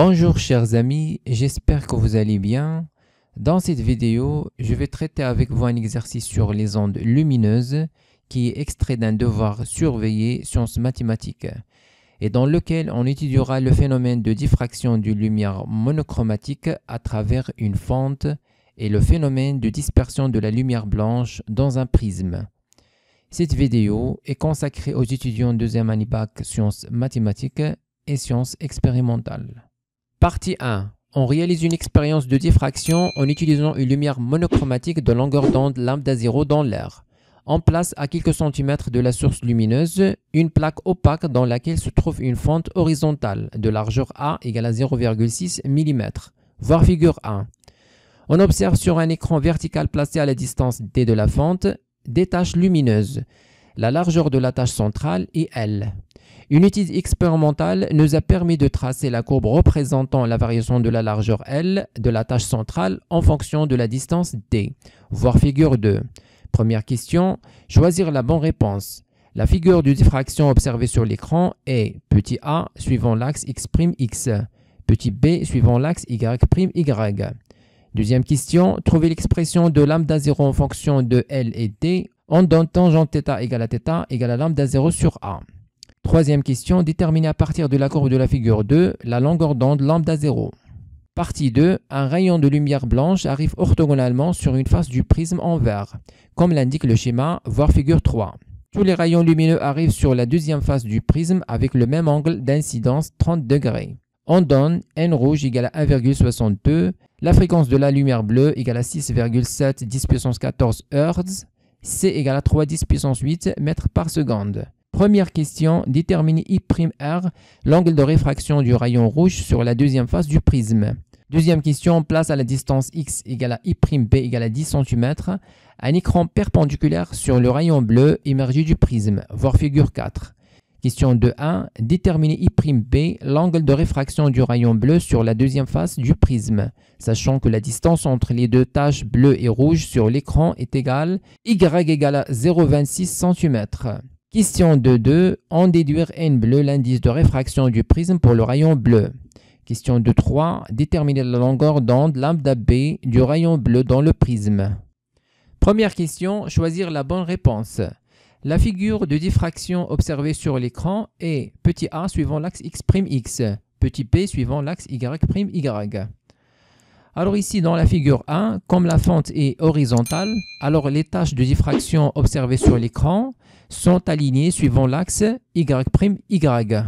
Bonjour chers amis, j'espère que vous allez bien. Dans cette vidéo, je vais traiter avec vous un exercice sur les ondes lumineuses qui est extrait d'un devoir surveillé sciences mathématiques et dans lequel on étudiera le phénomène de diffraction du lumière monochromatique à travers une fente et le phénomène de dispersion de la lumière blanche dans un prisme. Cette vidéo est consacrée aux étudiants de deuxième année bac sciences mathématiques et sciences expérimentales. Partie 1. On réalise une expérience de diffraction en utilisant une lumière monochromatique de longueur d'onde lambda 0 dans l'air. On place à quelques centimètres de la source lumineuse une plaque opaque dans laquelle se trouve une fente horizontale de largeur A égale à 0,6 mm, voir figure 1. On observe sur un écran vertical placé à la distance D de la fente des taches lumineuses. La largeur de la tâche centrale est L. Une étude expérimentale nous a permis de tracer la courbe représentant la variation de la largeur L de la tâche centrale en fonction de la distance D, voir figure 2. Première question, choisir la bonne réponse. La figure de diffraction observée sur l'écran est petit a suivant l'axe x'x, petit b suivant l'axe y'y. Deuxième question, trouver l'expression de lambda 0 en fonction de L et D en donnant tangent θ égale à θ égale à lambda 0 sur a. Troisième question, déterminer à partir de la courbe de la figure 2 la longueur d'onde lambda 0. Partie 2, un rayon de lumière blanche arrive orthogonalement sur une face du prisme en vert, comme l'indique le schéma, voire figure 3. Tous les rayons lumineux arrivent sur la deuxième face du prisme avec le même angle d'incidence 30 degrés. On donne n rouge égale à 1,62, la fréquence de la lumière bleue égale à 6,7 10 puissance 14 Hz, c égale à 3 10 puissance 8 mètres par seconde. Première question, déterminer I'R, l'angle de réfraction du rayon rouge sur la deuxième face du prisme. Deuxième question, place à la distance x égale à I'B égale à 10 cm un écran perpendiculaire sur le rayon bleu émergé du prisme, voir figure 4. Question 2.1. Déterminer I'B, l'angle de réfraction du rayon bleu sur la deuxième face du prisme, sachant que la distance entre les deux taches bleues et rouges sur l'écran est égale y égale à 0,26 cm. Question 2.2. En déduire N bleu, l'indice de réfraction du prisme pour le rayon bleu. Question 2.3. Déterminer la longueur d'onde lambda B du rayon bleu dans le prisme. Première question. Choisir la bonne réponse. La figure de diffraction observée sur l'écran est petit a suivant l'axe x'x, petit p suivant l'axe y'y'. Alors ici, dans la figure 1, comme la fente est horizontale, alors les tâches de diffraction observées sur l'écran sont alignées suivant l'axe Y'Y.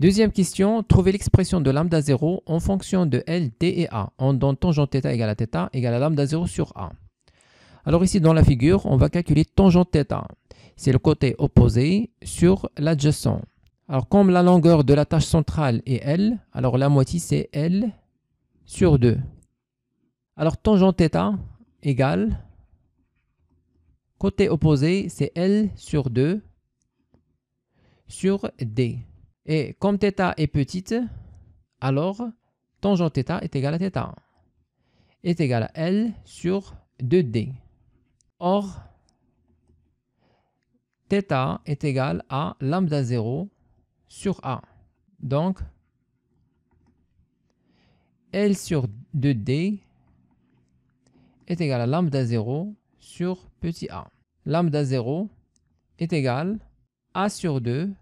Deuxième question, trouver l'expression de lambda 0 en fonction de L, T et A en donnant tangent θ égale à θ égale à lambda 0 sur A. Alors ici, dans la figure, on va calculer tangent θ. C'est le côté opposé sur l'adjacent. Alors comme la longueur de la tâche centrale est L, alors la moitié c'est L sur 2. Alors tangent θ égale, côté opposé c'est L sur 2 sur D. Et comme θ est petite, alors tangent θ est égal à θ est égal à L sur 2D. Or, θ est égal à lambda 0 sur A. Donc, L sur 2D est égal à lambda 0 sur petit a. Lambda 0 est égal à A sur 2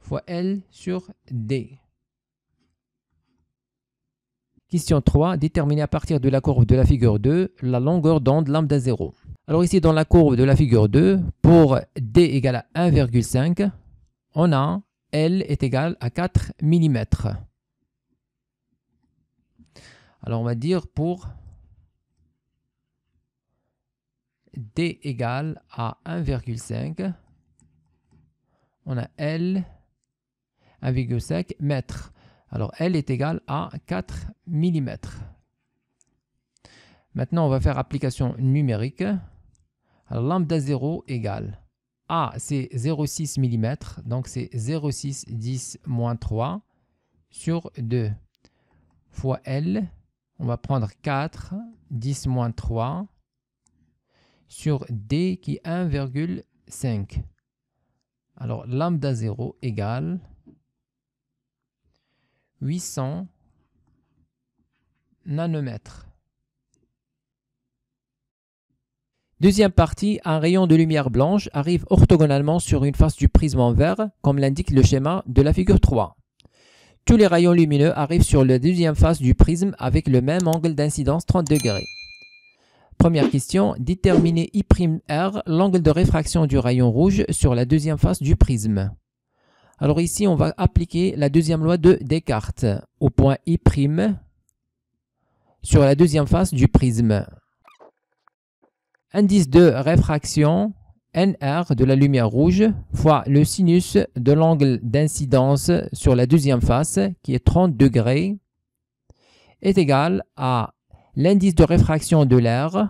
fois L sur D. Question 3. Déterminer à partir de la courbe de la figure 2 la longueur d'onde lambda 0. Alors ici, dans la courbe de la figure 2, pour d égale à 1,5, on a L est égale à 4 mm. Alors on va dire pour d égale à 1,5, on a L 1,5 mètre. Alors L est égal à 4 mm. Maintenant, on va faire application numérique. Alors, lambda 0 égale A, c'est 0,6 mm, donc c'est 0,6 10 moins 3 sur 2 fois L, on va prendre 4, 10 moins 3 sur D qui est 1,5. Alors lambda 0 égale 800 nanomètres. Deuxième partie, un rayon de lumière blanche arrive orthogonalement sur une face du prisme en vert, comme l'indique le schéma de la figure 3. Tous les rayons lumineux arrivent sur la deuxième face du prisme avec le même angle d'incidence 30 degrés. Première question, déterminer I'R, l'angle de réfraction du rayon rouge sur la deuxième face du prisme. Alors ici, on va appliquer la deuxième loi de Descartes au point I' sur la deuxième face du prisme. Indice de réfraction NR de la lumière rouge fois le sinus de l'angle d'incidence sur la deuxième face, qui est 30 degrés, est égal à l'indice de réfraction de l'air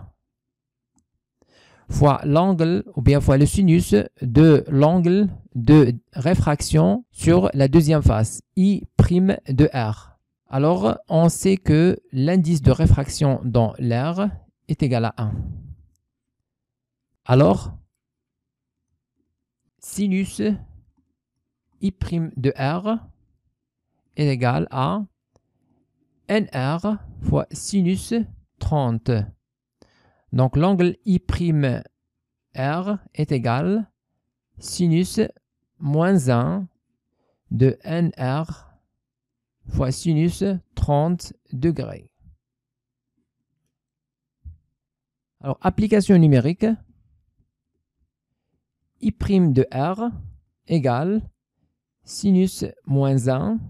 fois l'angle ou bien fois le sinus de l'angle de réfraction sur la deuxième face, I' de R. Alors, on sait que l'indice de réfraction dans l'air est égal à 1. Alors, sinus I' de R est égal à NR fois sinus 30 donc l'angle I'R est égal sinus moins 1 de NR fois sinus 30 degrés. Alors, application numérique, I' de R égale sinus moins 1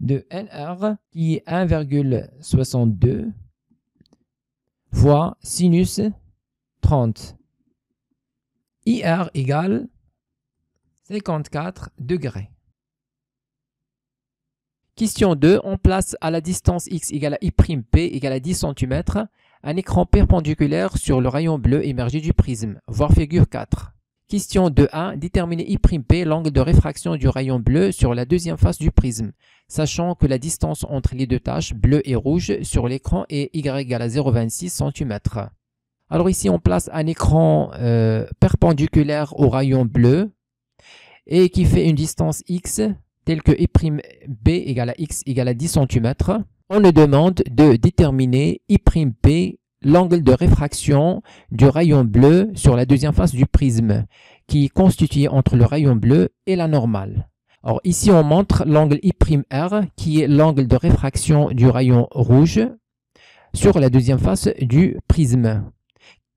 de NR qui est 1,62 Voix sinus 30. IR égale 54 degrés. Question 2. On place à la distance x égale à p égale à 10 cm un écran perpendiculaire sur le rayon bleu émergé du prisme, voir figure 4. Question 2a, déterminer I'B, l'angle de réfraction du rayon bleu sur la deuxième face du prisme, sachant que la distance entre les deux tâches, bleu et rouge, sur l'écran est y égale à 0,26 cm. Alors ici, on place un écran euh, perpendiculaire au rayon bleu et qui fait une distance x telle que I'B égale à x égale à 10 cm. On nous demande de déterminer I'B l'angle de réfraction du rayon bleu sur la deuxième face du prisme, qui est constitué entre le rayon bleu et la normale. Or, ici, on montre l'angle I'R, qui est l'angle de réfraction du rayon rouge sur la deuxième face du prisme,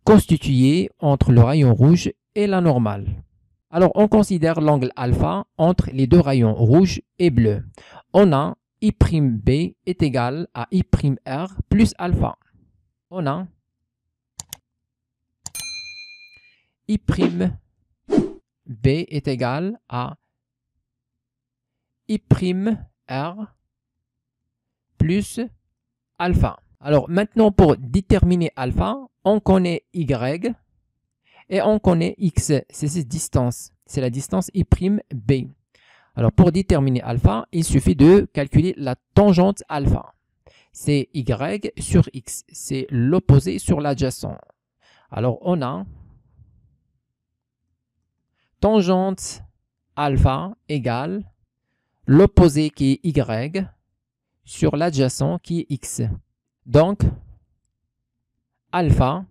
constitué entre le rayon rouge et la normale. Alors, on considère l'angle alpha entre les deux rayons rouge et bleu. On a I'B est égal à I'R plus alpha on oh a I' B est égal à I'R plus alpha. Alors maintenant, pour déterminer alpha, on connaît Y et on connaît X. C'est cette distance. C'est la distance b. Alors pour déterminer alpha, il suffit de calculer la tangente alpha c'est Y sur X. C'est l'opposé sur l'adjacent. Alors, on a tangente alpha égale l'opposé qui est Y sur l'adjacent qui est X. Donc, alpha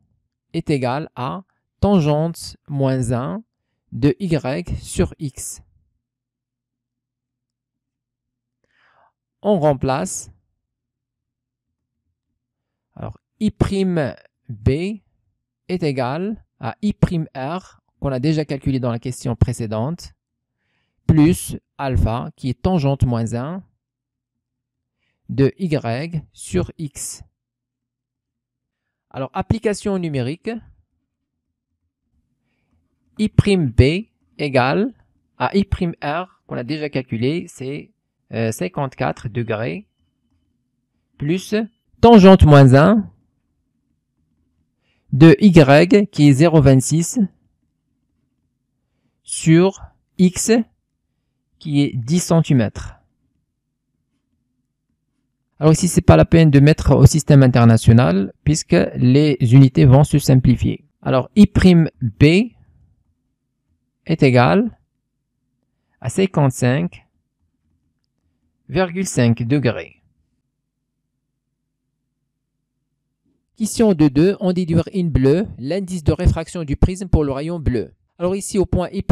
est égal à tangente moins 1 de y sur x. On remplace alors, I'B est égal à I'R, qu'on a déjà calculé dans la question précédente, plus alpha, qui est tangente moins 1, de Y sur X. Alors, application numérique, I'B égal à I'R, qu'on a déjà calculé, c'est 54 euh, degrés, plus tangente moins 1 de y qui est 0,26 sur x qui est 10 cm. Alors ici, c'est pas la peine de mettre au système international puisque les unités vont se simplifier. Alors I'B est égal à 55,5 degrés. Ici, de 2, on déduire in bleu l'indice de réfraction du prisme pour le rayon bleu. Alors ici au point I',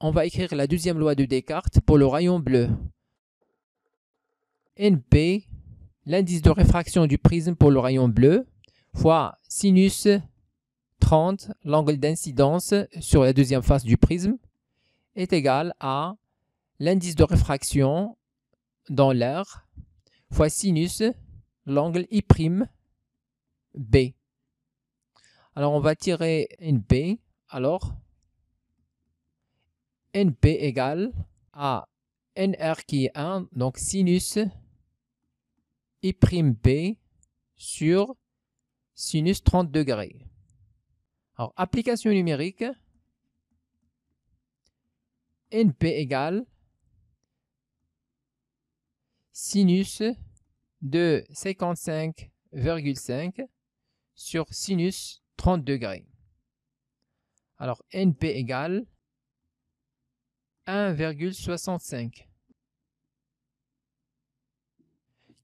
on va écrire la deuxième loi de Descartes pour le rayon bleu. NP, l'indice de réfraction du prisme pour le rayon bleu, fois sinus 30, l'angle d'incidence sur la deuxième face du prisme, est égal à l'indice de réfraction dans l'air, fois sinus, l'angle I', B. Alors on va tirer NB. Alors NB égale à NR qui est 1, donc sinus I'B sur sinus 30 degrés. Alors application numérique. NP égale sinus de 55,5 sur sinus 30 degrés. Alors NP égale 1,65.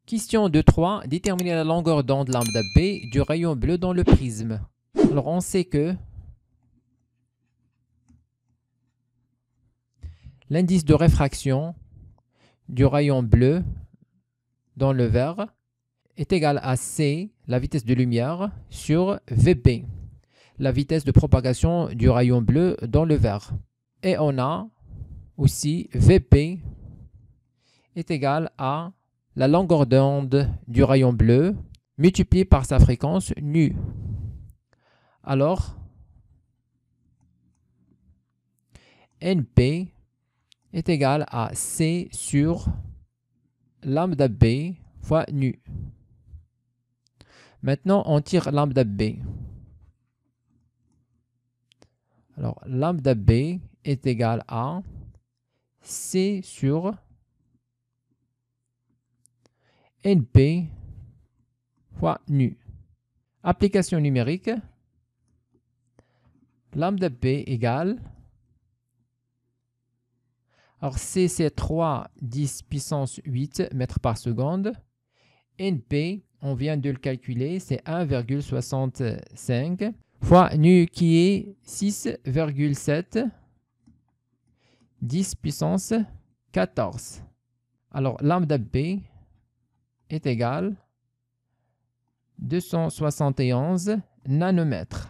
Question de 3. Déterminer la longueur d'onde lambda B du rayon bleu dans le prisme. Alors on sait que l'indice de réfraction du rayon bleu dans le verre est égal à c, la vitesse de lumière, sur VB, la vitesse de propagation du rayon bleu dans le vert. Et on a aussi VP est égal à la longueur d'onde du rayon bleu multipliée par sa fréquence nu. Alors, NP est égal à C sur lambda B fois nu. Maintenant, on tire lambda B. Alors, lambda B est égal à C sur NP fois nu. Application numérique. Lambda B égale. Alors C, c'est 3, 10 puissance 8 mètres par seconde. NP, on vient de le calculer, c'est 1,65 fois nu qui est 6,7 10 puissance 14. Alors lambda B est égal 271 nanomètres.